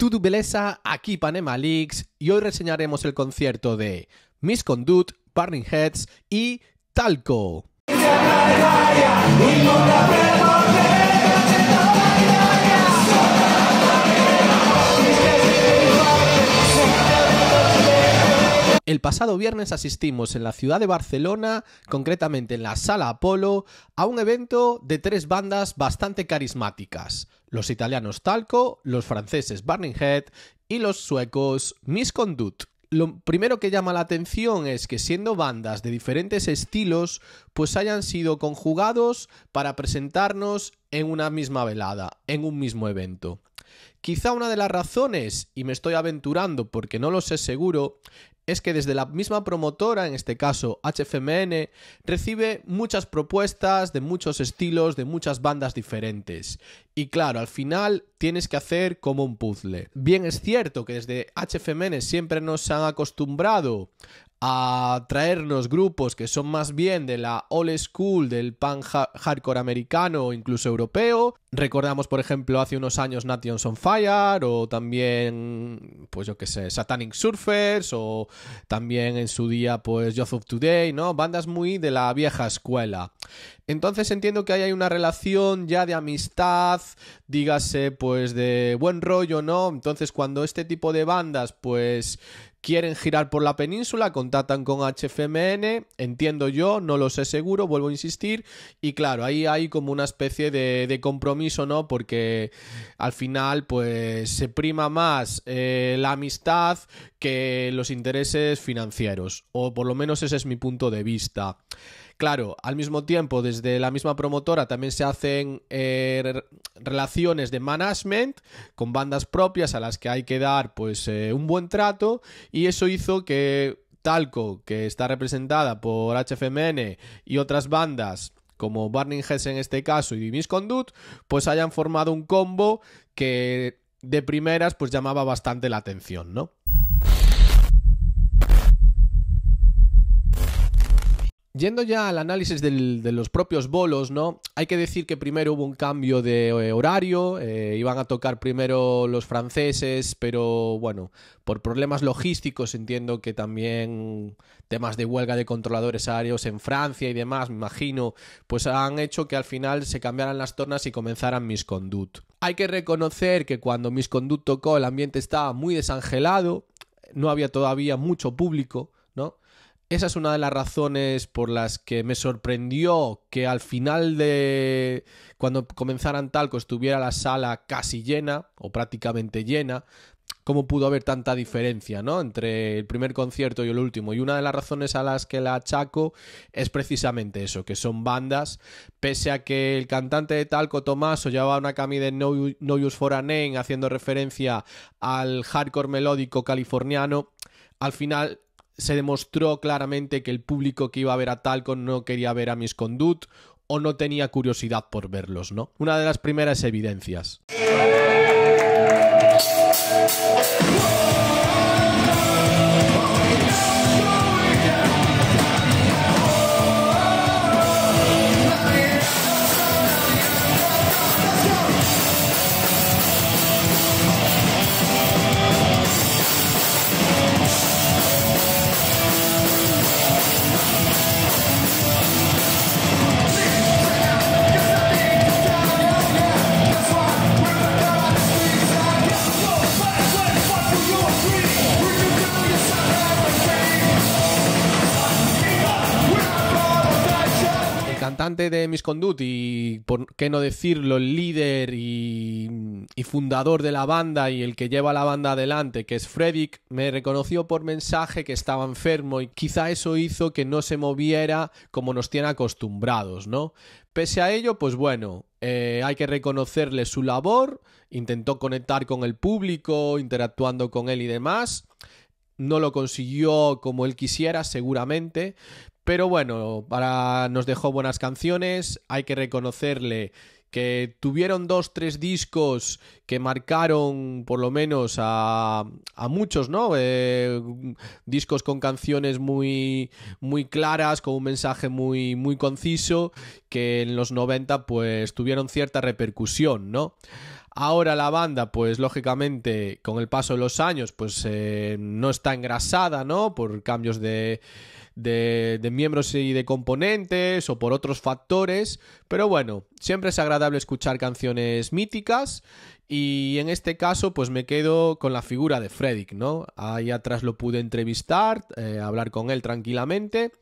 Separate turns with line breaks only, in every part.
Tudu Beleza, aquí Panema Leaks, y hoy reseñaremos el concierto de Misconduct, Burning Heads y Talco. El pasado viernes asistimos en la ciudad de Barcelona, concretamente en la Sala Apolo, a un evento de tres bandas bastante carismáticas. Los italianos Talco, los franceses Burning Head y los suecos Misconduct lo primero que llama la atención es que siendo bandas de diferentes estilos, pues hayan sido conjugados para presentarnos en una misma velada, en un mismo evento. Quizá una de las razones, y me estoy aventurando porque no lo sé seguro, es que desde la misma promotora, en este caso HFMN, recibe muchas propuestas de muchos estilos, de muchas bandas diferentes. Y claro, al final tienes que hacer como un puzzle. Bien es cierto que desde HFMN siempre nos han acostumbrado a traernos grupos que son más bien de la old school, del punk hardcore americano o incluso europeo. Recordamos, por ejemplo, hace unos años Nations on Fire o también, pues yo qué sé, Satanic Surfers o también en su día, pues Youth of Today, ¿no? Bandas muy de la vieja escuela. Entonces entiendo que ahí hay una relación ya de amistad, dígase, pues de buen rollo, ¿no? Entonces cuando este tipo de bandas, pues Quieren girar por la península, contactan con HFMN, entiendo yo, no lo sé seguro, vuelvo a insistir, y claro, ahí hay como una especie de, compromiso, ¿no? Porque al final, pues se prima más eh, la amistad que los intereses financieros, o por lo menos ese es mi punto de vista. Claro, al mismo tiempo, desde la misma promotora también se hacen eh, relaciones de management con bandas propias a las que hay que dar pues eh, un buen trato y eso hizo que Talco, que está representada por HFMN y otras bandas como Burning Heads en este caso y Misconduct, pues hayan formado un combo que de primeras pues llamaba bastante la atención, ¿no? Yendo ya al análisis de los propios bolos, ¿no? Hay que decir que primero hubo un cambio de eh, horario, eh, iban a tocar primero los franceses, pero bueno, por problemas logísticos entiendo que también temas de huelga de controladores aéreos en Francia y demás, me imagino, pues han hecho que al final se cambiaran las tornas y comenzaran Misconduct. Hay que reconocer que cuando Misconduct tocó el ambiente estaba muy desangelado, no había todavía mucho público, esa es una de las razones por las que me sorprendió que al final de cuando comenzaran Talco estuviera la sala casi llena o prácticamente llena. ¿Cómo pudo haber tanta diferencia ¿no? entre el primer concierto y el último? Y una de las razones a las que la achaco es precisamente eso, que son bandas, pese a que el cantante de Talco Tomás llevaba una cami de No, no Use For a Name haciendo referencia al hardcore melódico californiano, al final se demostró claramente que el público que iba a ver a Talcon no quería ver a Misconduct o no tenía curiosidad por verlos, ¿no? Una de las primeras evidencias. de de Misconduct y, por qué no decirlo, el líder y, fundador de la banda y el que lleva la banda adelante, que es Fredrik, me reconoció por mensaje que estaba enfermo y quizá eso hizo que no se moviera como nos tiene acostumbrados, ¿no? Pese a ello, pues bueno, eh, hay que reconocerle su labor, intentó conectar con el público, interactuando con él y demás no lo consiguió como él quisiera, seguramente, pero bueno, para, nos dejó buenas canciones, hay que reconocerle que tuvieron dos, tres discos que marcaron por lo menos a, muchos, ¿no? Eh, discos con canciones muy, muy claras, con un mensaje muy, muy conciso, que en los 90 pues tuvieron cierta repercusión, ¿no? Ahora la banda, pues lógicamente, con el paso de los años, pues eh, no está engrasada, ¿no? Por cambios de, de, miembros y de componentes o por otros factores, pero bueno, siempre es agradable escuchar canciones míticas y en este caso, pues me quedo con la figura de Fredrik, ¿no? Ahí atrás lo pude entrevistar, eh, hablar con él tranquilamente,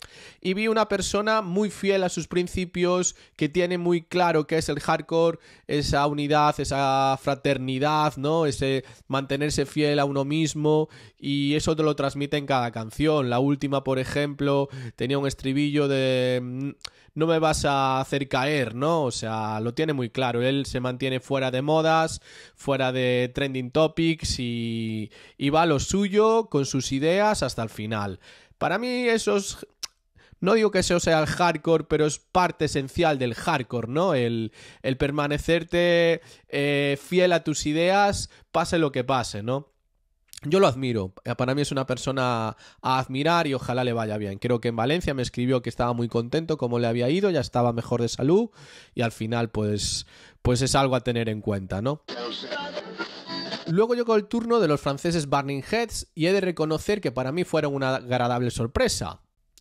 y vi una persona muy fiel a sus principios, que tiene muy claro qué es el hardcore, esa unidad, esa fraternidad, ¿no? Ese mantenerse fiel a uno mismo, y eso te lo transmite en cada canción. La última, por ejemplo, tenía un estribillo de no me vas a hacer caer, ¿no? O sea, lo tiene muy claro. Él se mantiene fuera de modas, fuera de trending topics y, va a lo suyo con sus ideas hasta el final. Para mí eso es... No digo que eso sea el hardcore, pero es parte esencial del hardcore, ¿no? El, permanecerte eh, fiel a tus ideas, pase lo que pase, ¿no? Yo lo admiro, eh, para mí es una persona a admirar y ojalá le vaya bien. Creo que en Valencia me escribió que estaba muy contento como le había ido, ya estaba mejor de salud y al final pues, pues es algo a tener en cuenta, ¿no? Luego llegó el turno de los franceses Burning Heads y he de reconocer que para mí fueron una agradable sorpresa.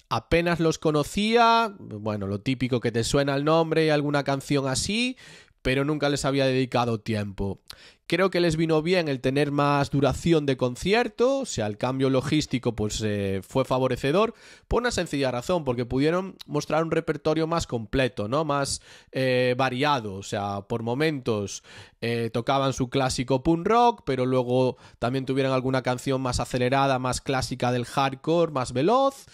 Apenas los conocía, bueno, lo típico que te suena el nombre y alguna canción así, pero nunca les había dedicado tiempo. Creo que les vino bien el tener más duración de concierto, o sea, el cambio logístico pues eh, fue favorecedor, por una sencilla razón, porque pudieron mostrar un repertorio más completo, ¿no? Más eh, variado, o sea, por momentos eh, tocaban su clásico punk rock, pero luego también tuvieron alguna canción más acelerada, más clásica del hardcore, más veloz,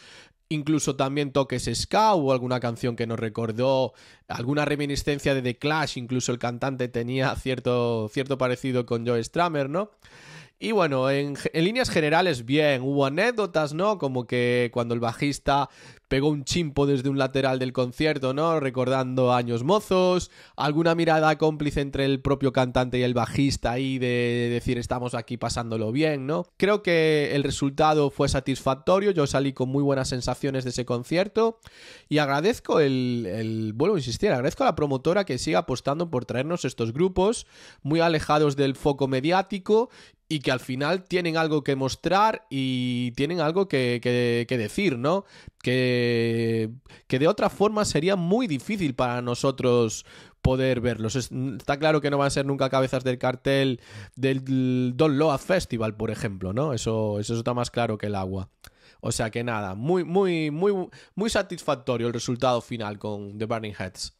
incluso también toques ska o alguna canción que nos recordó, alguna reminiscencia de The Clash, incluso el cantante tenía cierto, cierto parecido con Joe Strummer, ¿no? Y bueno, en, líneas generales, bien. Hubo anécdotas, ¿no? Como que cuando el bajista pegó un chimpo desde un lateral del concierto, ¿no? Recordando años mozos. Alguna mirada cómplice entre el propio cantante y el bajista ahí de decir estamos aquí pasándolo bien, ¿no? Creo que el resultado fue satisfactorio. Yo salí con muy buenas sensaciones de ese concierto. Y agradezco el. el vuelvo a insistir, agradezco a la promotora que siga apostando por traernos estos grupos muy alejados del foco mediático y que al final tienen algo que mostrar y tienen algo que, decir, ¿no? Que, que, de otra forma sería muy difícil para nosotros poder verlos. Está claro que no van a ser nunca cabezas del cartel del Don Loa Festival, por ejemplo, ¿no? Eso, eso está más claro que el agua. O sea que nada, muy, muy, muy, muy satisfactorio el resultado final con The Burning Heads.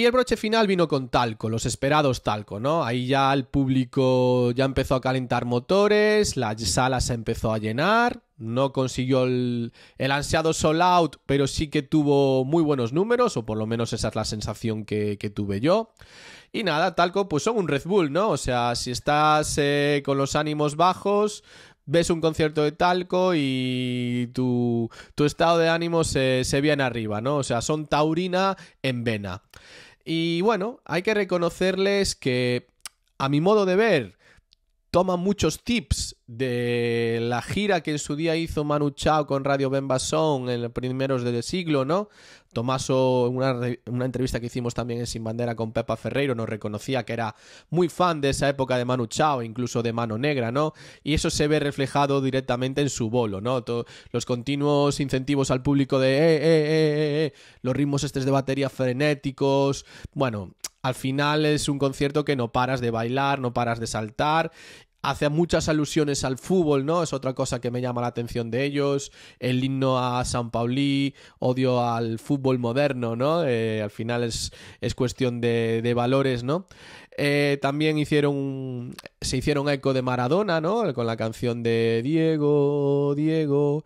Y el broche final vino con Talco, los esperados Talco, ¿no? Ahí ya el público ya empezó a calentar motores, la sala se empezó a llenar, no consiguió el, ansiado sold Out, pero sí que tuvo muy buenos números, o por lo menos esa es la sensación que, tuve yo. Y nada, Talco, pues son un Red Bull, ¿no? O sea, si estás eh, con los ánimos bajos, ves un concierto de talco y tu, estado de ánimo se, se viene arriba, ¿no? O sea, son taurina en vena. Y bueno, hay que reconocerles que, a mi modo de ver, toman muchos tips de la gira que en su día hizo Manu Chao con Radio Ben en los primeros del siglo, ¿no? Tomaso, una, una entrevista que hicimos también en Sin Bandera con Pepa Ferreiro, nos reconocía que era muy fan de esa época de Manu Chao, incluso de Mano Negra, ¿no? Y eso se ve reflejado directamente en su bolo, ¿no? los continuos incentivos al público de eh, eh, eh, los ritmos estos de batería frenéticos, bueno, al final es un concierto que no paras de bailar, no paras de saltar hace muchas alusiones al fútbol, ¿no? Es otra cosa que me llama la atención de ellos. El himno a San Paulí, odio al fútbol moderno, ¿no? Eh, al final es, es cuestión de, valores, ¿no? Eh, también hicieron, se hicieron eco de Maradona, ¿no? Con la canción de Diego, Diego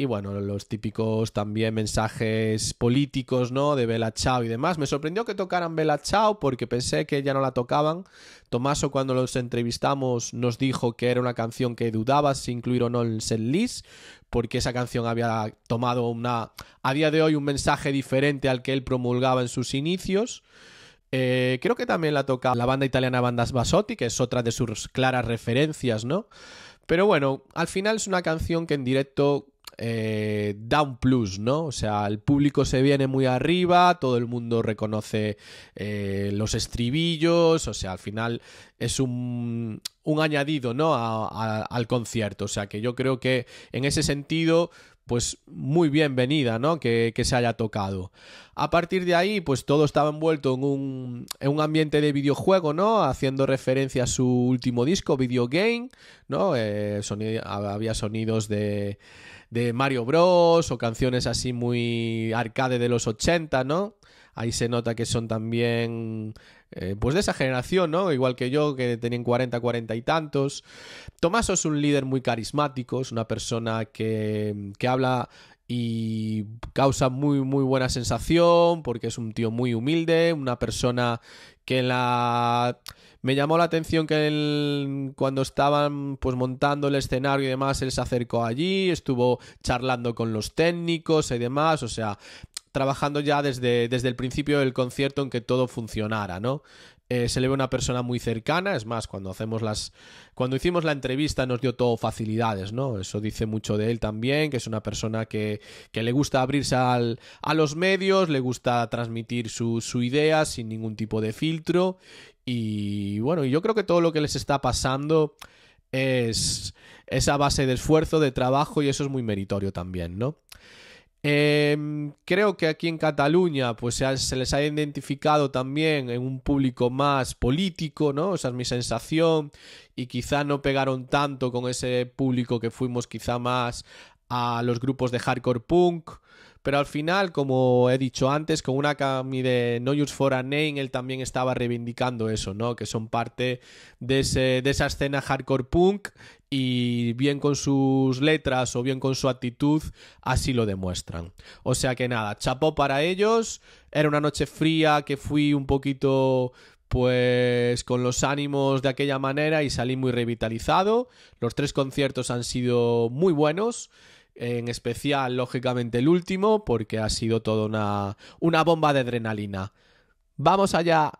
y bueno, los típicos también mensajes políticos, ¿no? De Bella Chao y demás. Me sorprendió que tocaran Bella Chao porque pensé que ya no la tocaban. Tomaso, cuando los entrevistamos, nos dijo que era una canción que dudaba si incluir o no en el list, porque esa canción había tomado una. a día de hoy un mensaje diferente al que él promulgaba en sus inicios. Eh, creo que también la toca la banda italiana Bandas Basotti, que es otra de sus claras referencias, ¿no? Pero bueno, al final es una canción que en directo eh, da un plus, ¿no? O sea, el público se viene muy arriba, todo el mundo reconoce eh, los estribillos, o sea, al final es un, añadido, ¿no? al concierto, o sea, que yo creo que en ese sentido, pues muy bienvenida, ¿no? Que, se haya tocado. A partir de ahí, pues todo estaba envuelto en un, ambiente de videojuego, ¿no? Haciendo referencia a su último disco, Video Game, ¿no? Eh, había sonidos de, de Mario Bros o canciones así muy arcade de los 80, ¿no? Ahí se nota que son también, eh, pues de esa generación, ¿no? Igual que yo, que tenían 40, 40 y tantos. Tomaso es un líder muy carismático, es una persona que, habla y causa muy muy buena sensación porque es un tío muy humilde, una persona que la me llamó la atención que cuando estaban pues montando el escenario y demás, él se acercó allí, estuvo charlando con los técnicos y demás, o sea, trabajando ya desde, desde el principio del concierto en que todo funcionara, ¿no? Eh, se le ve una persona muy cercana, es más, cuando hacemos las. Cuando hicimos la entrevista nos dio todo facilidades, ¿no? Eso dice mucho de él también, que es una persona que, que le gusta abrirse al, a los medios, le gusta transmitir su, su idea sin ningún tipo de filtro. Y bueno, yo creo que todo lo que les está pasando es esa base de esfuerzo, de trabajo, y eso es muy meritorio también, ¿no? Em, creo que aquí en Cataluña pues se, les ha identificado también en un público más político, ¿no? Esa es mi sensación y quizá no pegaron tanto con ese público que fuimos quizá más a los grupos de hardcore punk pero al final, como he dicho antes, con una cami de No Use for a Name, él también estaba reivindicando eso, ¿no? Que son parte de, de esa escena hardcore punk y bien con sus letras o bien con su actitud, así lo demuestran. O sea que nada, chapó para ellos. Era una noche fría que fui un poquito pues con los ánimos de aquella manera y salí muy revitalizado. Los tres conciertos han sido muy buenos en especial lógicamente el último, porque ha sido toda una, una bomba de adrenalina. Vamos allá